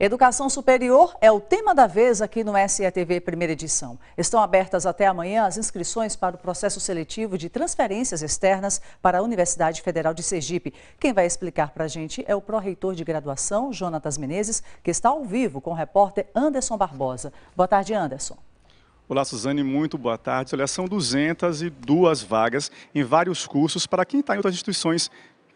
Educação superior é o tema da vez aqui no SETV Primeira Edição. Estão abertas até amanhã as inscrições para o processo seletivo de transferências externas para a Universidade Federal de Sergipe. Quem vai explicar para a gente é o pró-reitor de graduação, Jonatas Menezes, que está ao vivo com o repórter Anderson Barbosa. Boa tarde, Anderson. Olá, Suzane, muito boa tarde. Olha, são 202 vagas em vários cursos para quem está em outras instituições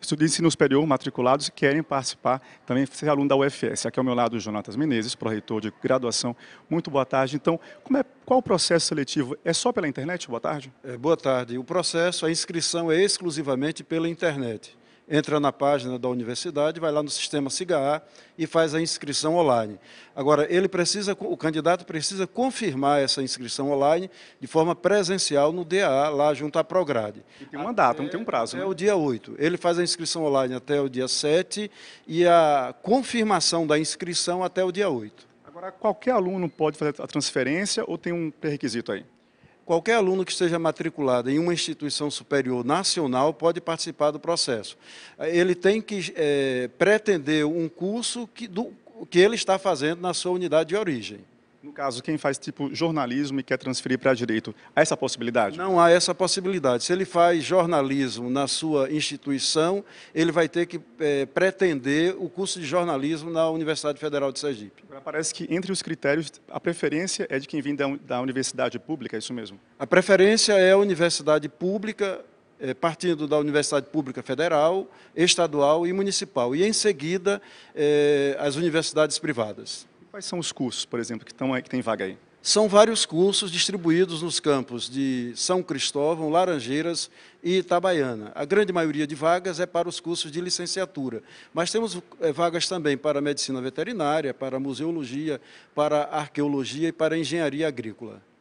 estudantes de ensino superior matriculados que querem participar, também ser aluno da UFS. Aqui ao meu lado, o Jonatas Menezes, pró-reitor de graduação. Muito boa tarde. Então, é, qual o processo seletivo? É só pela internet? Boa tarde. É, boa tarde. O processo, a inscrição é exclusivamente pela internet entra na página da universidade, vai lá no sistema Cigaa e faz a inscrição online. Agora, ele precisa, o candidato precisa confirmar essa inscrição online de forma presencial no DA, lá junto à Prograde. E tem uma data, até, não tem um prazo. É né? É o dia 8. Ele faz a inscrição online até o dia 7 e a confirmação da inscrição até o dia 8. Agora, qualquer aluno pode fazer a transferência ou tem um pré-requisito aí? qualquer aluno que esteja matriculado em uma instituição superior nacional pode participar do processo. Ele tem que é, pretender um curso que, do, que ele está fazendo na sua unidade de origem. No caso, quem faz tipo jornalismo e quer transferir para direito, há essa possibilidade? Não há essa possibilidade. Se ele faz jornalismo na sua instituição, ele vai ter que é, pretender o curso de jornalismo na Universidade Federal de Sergipe. Parece que entre os critérios, a preferência é de quem vem da, da universidade pública, é isso mesmo? A preferência é a universidade pública, é, partindo da Universidade Pública Federal, estadual e municipal, e em seguida é, as universidades privadas. Quais são os cursos, por exemplo, que, estão aí, que tem vaga aí? São vários cursos distribuídos nos campos de São Cristóvão, Laranjeiras e Itabaiana. A grande maioria de vagas é para os cursos de licenciatura, mas temos eh, vagas também para medicina veterinária, para museologia, para arqueologia e para engenharia agrícola.